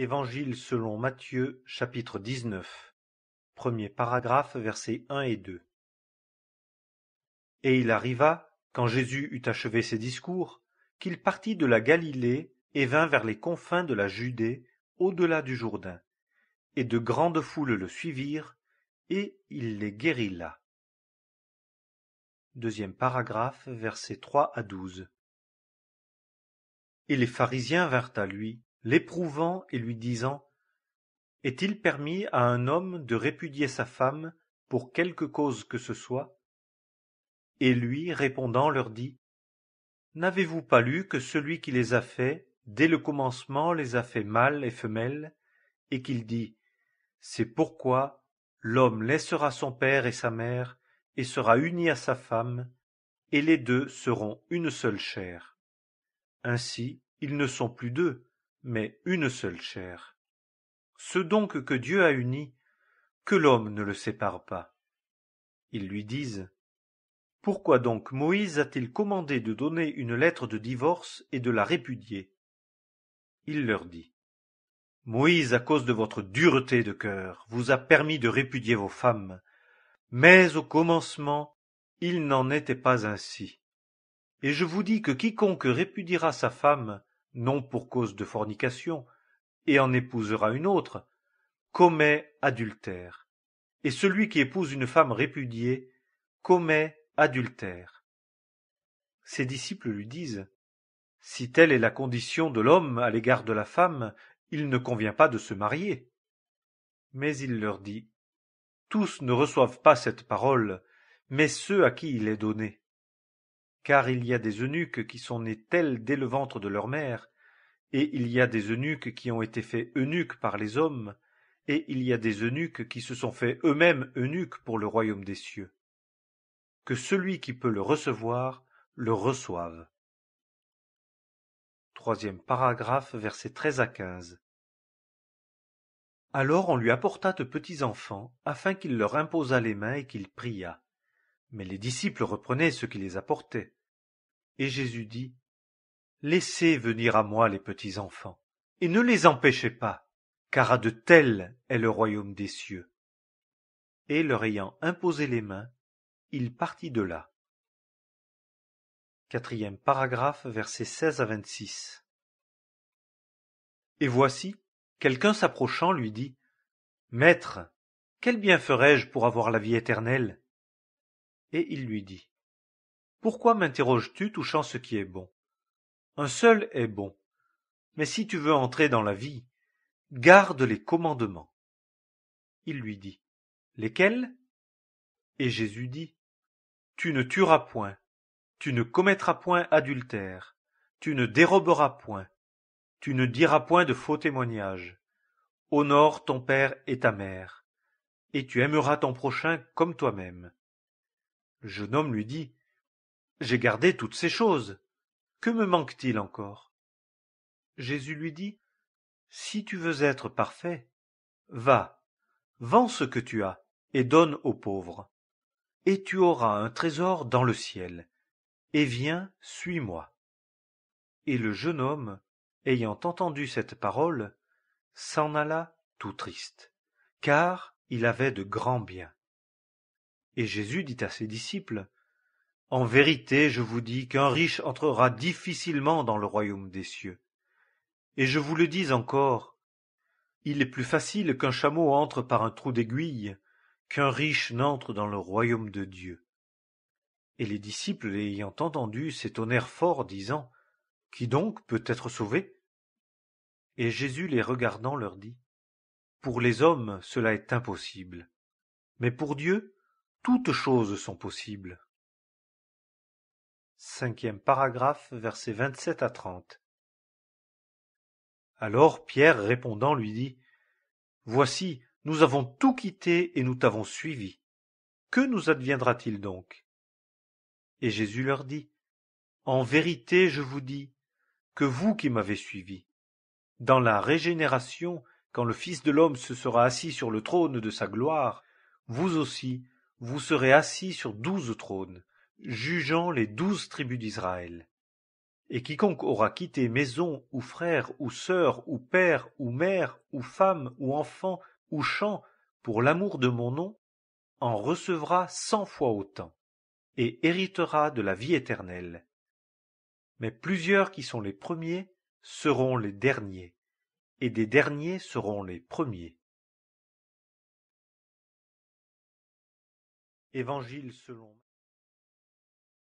Évangile selon Matthieu, chapitre 19 Premier paragraphe, versets 1 et 2 Et il arriva, quand Jésus eut achevé ses discours, qu'il partit de la Galilée et vint vers les confins de la Judée, au-delà du Jourdain. Et de grandes foules le suivirent, et il les guérit là. Deuxième paragraphe, versets 3 à 12 Et les pharisiens vinrent à lui, l'éprouvant et lui disant Est-il permis à un homme de répudier sa femme pour quelque cause que ce soit Et lui répondant leur dit N'avez-vous pas lu que celui qui les a faits, dès le commencement les a faits mâles et femelles, et qu'il dit C'est pourquoi l'homme laissera son père et sa mère, et sera uni à sa femme, et les deux seront une seule chair. Ainsi, ils ne sont plus deux, mais une seule chair ce donc que dieu a uni que l'homme ne le sépare pas ils lui disent pourquoi donc moïse a-t-il commandé de donner une lettre de divorce et de la répudier il leur dit moïse à cause de votre dureté de cœur vous a permis de répudier vos femmes mais au commencement il n'en était pas ainsi et je vous dis que quiconque répudiera sa femme non pour cause de fornication, et en épousera une autre, commet adultère. Et celui qui épouse une femme répudiée commet adultère. Ses disciples lui disent Si telle est la condition de l'homme à l'égard de la femme, il ne convient pas de se marier. Mais il leur dit Tous ne reçoivent pas cette parole, mais ceux à qui il est donné car il y a des eunuques qui sont nés tels dès le ventre de leur mère et il y a des eunuques qui ont été faits eunuques par les hommes et il y a des eunuques qui se sont faits eux-mêmes eunuques pour le royaume des cieux que celui qui peut le recevoir le reçoive paragraphe, à alors on lui apporta de petits enfants afin qu'il leur imposât les mains et qu'il priât. Mais les disciples reprenaient ce qui les apportait. Et Jésus dit, Laissez venir à moi les petits enfants, et ne les empêchez pas, car à de tels est le royaume des cieux. Et leur ayant imposé les mains, il partit de là. Quatrième paragraphe, verset 16 à 26. Et voici, quelqu'un s'approchant lui dit, Maître, quel bien ferai-je pour avoir la vie éternelle et il lui dit pourquoi m'interroges-tu touchant ce qui est bon un seul est bon mais si tu veux entrer dans la vie garde les commandements il lui dit lesquels et jésus dit tu ne tueras point tu ne commettras point adultère tu ne déroberas point tu ne diras point de faux témoignages. honore ton père et ta mère et tu aimeras ton prochain comme toi-même le jeune homme lui dit j'ai gardé toutes ces choses que me manque-t-il encore jésus lui dit si tu veux être parfait va vends ce que tu as et donne aux pauvres et tu auras un trésor dans le ciel et viens suis-moi et le jeune homme ayant entendu cette parole s'en alla tout triste car il avait de grands biens et Jésus dit à ses disciples, En vérité, je vous dis qu'un riche entrera difficilement dans le royaume des cieux. Et je vous le dis encore, il est plus facile qu'un chameau entre par un trou d'aiguille qu'un riche n'entre dans le royaume de Dieu. Et les disciples l'ayant entendu s'étonnèrent fort, disant, Qui donc peut être sauvé? Et Jésus les regardant leur dit, Pour les hommes cela est impossible, mais pour Dieu toutes choses sont possibles. Cinquième paragraphe, à Alors Pierre répondant lui dit Voici, nous avons tout quitté et nous t'avons suivi. Que nous adviendra-t-il donc Et Jésus leur dit En vérité, je vous dis que vous qui m'avez suivi, dans la régénération, quand le Fils de l'homme se sera assis sur le trône de sa gloire, vous aussi, vous serez assis sur douze trônes, jugeant les douze tribus d'Israël. Et quiconque aura quitté maison ou frère ou sœur ou père ou mère ou femme ou enfant ou champ pour l'amour de mon nom, en recevra cent fois autant, et héritera de la vie éternelle. Mais plusieurs qui sont les premiers seront les derniers, et des derniers seront les premiers. Évangile selon